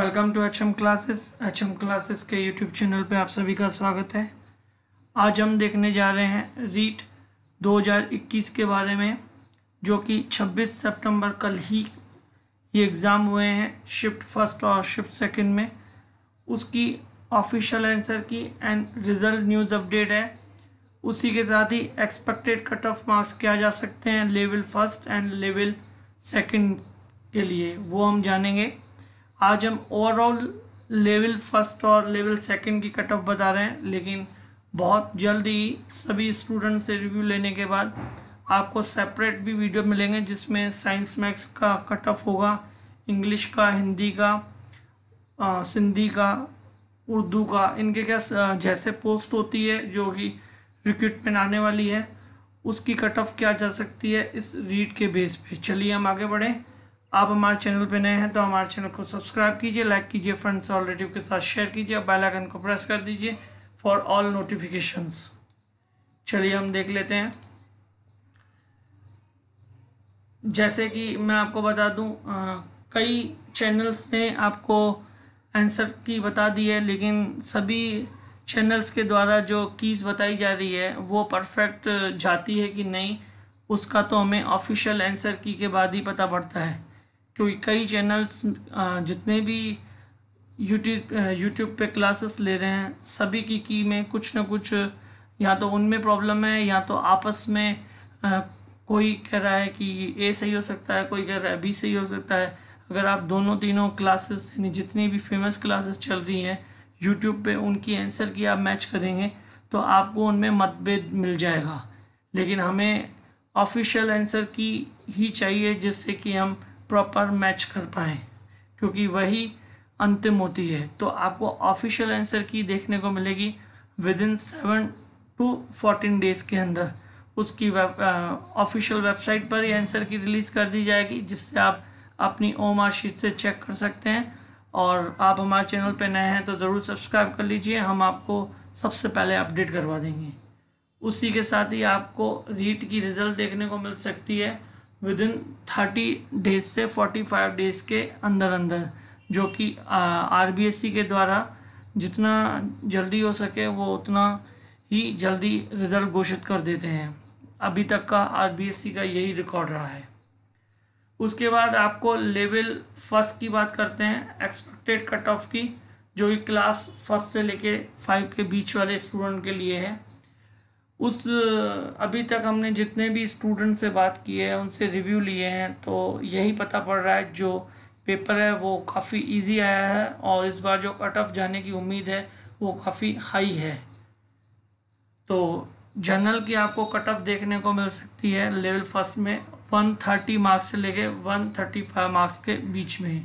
welcome to H M classes H M classes के YouTube channel पे आप सभी का स्वागत है आज हम देखने जा रहे हैं रीट 2021 के बारे में जो कि 26 सितंबर कल ही ये एग्ज़ाम हुए हैं शिफ्ट फर्स्ट और शिफ्ट सेकंड में उसकी official answer key and result news update है उसी के साथ ही एक्सपेक्टेड कट ऑफ मार्क्स क्या जा सकते हैं level first and level second के लिए वो हम जानेंगे आज हम ओवरऑल लेवल फर्स्ट और लेवल सेकंड की कट ऑफ बता रहे हैं लेकिन बहुत जल्दी सभी स्टूडेंट से रिव्यू लेने के बाद आपको सेपरेट भी वीडियो मिलेंगे जिसमें साइंस मैथ्स का कट ऑफ होगा इंग्लिश का हिंदी का सिंधी का उर्दू का इनके क्या जैसे पोस्ट होती है जो कि रिक्रूटमेंट आने वाली है उसकी कट ऑफ क्या जा सकती है इस रीड के बेस पे चलिए हम आगे बढ़ें आप हमारे चैनल पर नए हैं तो हमारे चैनल को सब्सक्राइब कीजिए लाइक कीजिए फ्रेंड्स और रिलेटिव के साथ शेयर कीजिए और बेल आइकन को प्रेस कर दीजिए फॉर ऑल नोटिफिकेशंस चलिए हम देख लेते हैं जैसे कि मैं आपको बता दूं आ, कई चैनल्स ने आपको आंसर की बता दी है लेकिन सभी चैनल्स के द्वारा जो कीज़ बताई जा रही है वो परफेक्ट जाती है कि नहीं उसका तो हमें ऑफिशियल आंसर की के बाद ही पता पड़ता है तो कई चैनल्स जितने भी यूट्यूब यूट्यूब पे क्लासेस ले रहे हैं सभी की की में कुछ ना कुछ या तो उनमें प्रॉब्लम है या तो आपस में आ, कोई कह रहा है कि ए सही हो सकता है कोई कह रहा है बी सही हो सकता है अगर आप दोनों तीनों क्लासेस यानी जितनी भी फेमस क्लासेस चल रही हैं यूट्यूब पे उनकी आंसर की आप मैच करेंगे तो आपको उनमें मतभेद मिल जाएगा लेकिन हमें ऑफिशियल आंसर की ही चाहिए जिससे कि हम प्रॉपर मैच कर पाएँ क्योंकि वही अंतिम होती है तो आपको ऑफिशियल आंसर की देखने को मिलेगी within seven to fourteen days के अंदर उसकी ऑफिशियल वेबसाइट पर ही आंसर की रिलीज़ कर दी जाएगी जिससे आप अपनी ओ मार्कशीट शीट से चेक कर सकते हैं और आप हमारे चैनल पर नए हैं तो ज़रूर सब्सक्राइब कर लीजिए हम आपको सबसे पहले अपडेट करवा देंगे उसी के साथ ही आपको रीट की रिज़ल्ट देखने को मिल सकती है विद इन थर्टी डेज से फोर्टी फाइव डेज के अंदर अंदर जो कि आर बी एस सी के द्वारा जितना जल्दी हो सके वो उतना ही जल्दी रिजल्ट घोषित कर देते हैं अभी तक का आर बी एस सी का यही रिकॉर्ड रहा है उसके बाद आपको लेवल फर्स्ट की बात करते हैं एक्सपेक्टेड कट ऑफ की जो कि क्लास फर्स्ट से लेके फाइव के बीच वाले स्टूडेंट के लिए है उस अभी तक हमने जितने भी स्टूडेंट से बात की है उनसे रिव्यू लिए हैं तो यही पता पड़ रहा है जो पेपर है वो काफ़ी इजी आया है और इस बार जो कट ऑफ जाने की उम्मीद है वो काफ़ी हाई है तो जनरल की आपको कट ऑफ देखने को मिल सकती है लेवल फर्स्ट में वन थर्टी मार्क्स से लेके वन थर्टी फाइव मार्क्स के बीच में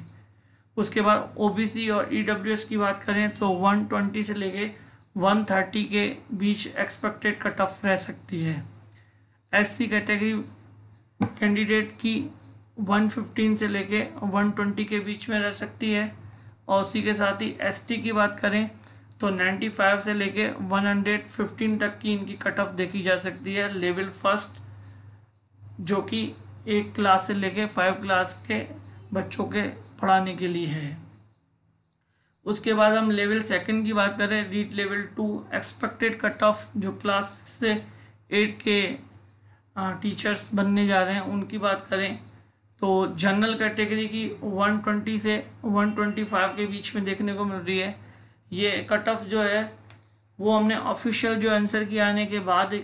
उसके बाद ओबीसी और ईडब्ल्यूएस e की बात करें तो वन ट्वेंटी से लेके 130 के बीच एक्सपेक्टेड कट ऑफ रह सकती है एससी कैटेगरी कैंडिडेट की 115 से लेके 120 के बीच में रह सकती है और उसी के साथ ही एसटी की बात करें तो 95 से लेके 115 तक की इनकी कट ऑफ देखी जा सकती है लेवल फर्स्ट जो कि एक क्लास से लेके फाइव क्लास के बच्चों के पढ़ाने के लिए है उसके बाद हम लेवल सेकंड की बात करें REET level two expected cut off जो क्लास से एट के टीचर्स बनने जा रहे हैं उनकी बात करें तो जनरल कैटेगरी की 120 से 125 के बीच में देखने को मिल रही है ये कट ऑफ जो है वो हमने ऑफिशियल जो आंसर की आने के बाद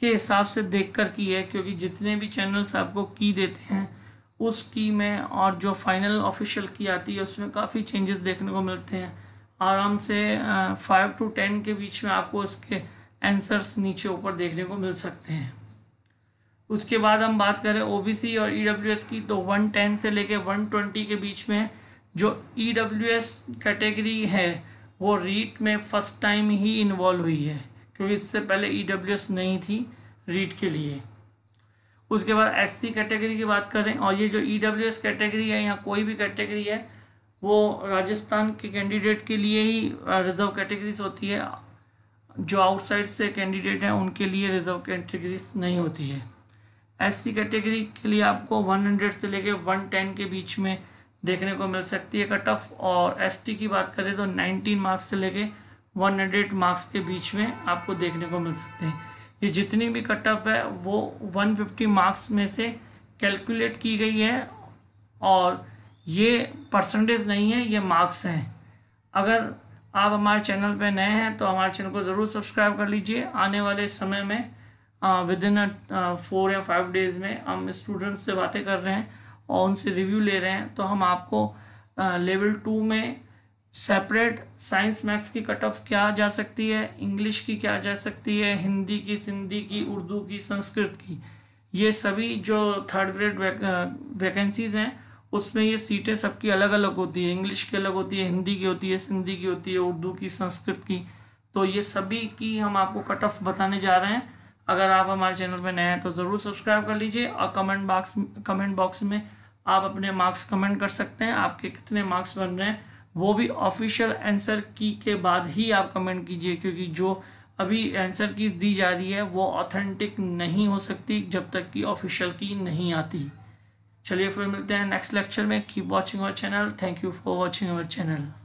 के हिसाब से देख कर की है क्योंकि जितने भी चैनल्स आपको की देते हैं उस की में और जो फाइनल ऑफिशियल की आती है उसमें काफ़ी चेंजेस देखने को मिलते हैं आराम से फाइव टू टेन के बीच में आपको उसके आंसर्स नीचे ऊपर देखने को मिल सकते हैं उसके बाद हम बात करें ओबीसी और ईडब्ल्यूएस e की तो वन टेन से लेके ट्वेंटी के बीच में जो ईडब्ल्यूएस e कैटेगरी है वो रीट में फ़र्स्ट टाइम ही इन्वॉल्व हुई है क्योंकि इससे पहले ईडब्ल्यूएस e नहीं थी रीट के लिए उसके बाद एससी कैटेगरी की बात करें और ये जो ईडब्ल्यूएस e कैटेगरी है या कोई भी कैटेगरी है वो राजस्थान के कैंडिडेट के लिए ही रिजर्व कैटेगरीज होती है जो आउटसाइड से कैंडिडेट हैं उनके लिए रिजर्व कैटेगरीज नहीं होती है एससी कैटेगरी के लिए आपको 100 से लेके 110 के बीच में देखने को मिल सकती है कट ऑफ और एसटी की बात करें तो 19 मार्क्स से लेके 100 मार्क्स के बीच में आपको देखने को मिल सकते हैं ये जितनी भी कटअप है वो 150 मार्क्स में से कैलकुलेट की गई है और ये परसेंटेज नहीं है ये मार्क्स हैं अगर आप हमारे चैनल पे नए हैं तो हमारे चैनल को ज़रूर सब्सक्राइब कर लीजिए आने वाले समय में विद इन फोर या फाइव डेज़ में हम स्टूडेंट्स से बातें कर रहे हैं और उनसे रिव्यू ले रहे हैं तो हम आपको लेवल टू में सेपरेट साइंस मैथ्स की कट ऑफ क्या जा सकती है इंग्लिश की क्या जा सकती है हिंदी की सिंधी की उर्दू की संस्कृत की ये सभी जो थर्ड ग्रेड वैकेंसीज हैं उसमें ये सीटें सबकी अलग अलग होती है इंग्लिश की अलग होती है हिंदी की होती है सिंधी की होती है उर्दू की संस्कृत की तो ये सभी की हम आपको कट ऑफ बताने जा रहे हैं अगर आप हमारे चैनल पर नए हैं तो ज़रूर सब्सक्राइब कर लीजिए और कमेंट बॉक्स कमेंट बॉक्स में आप अपने मार्क्स कमेंट कर सकते हैं आपके कितने मार्क्स बन रहे हैं वो भी ऑफिशियल आंसर की के बाद ही आप कमेंट कीजिए क्योंकि जो अभी आंसर की दी जा रही है वो ऑथेंटिक नहीं हो सकती जब तक कि ऑफिशियल की नहीं आती चलिए फिर मिलते हैं नेक्स्ट लेक्चर में keep watching our channel thank you for watching our channel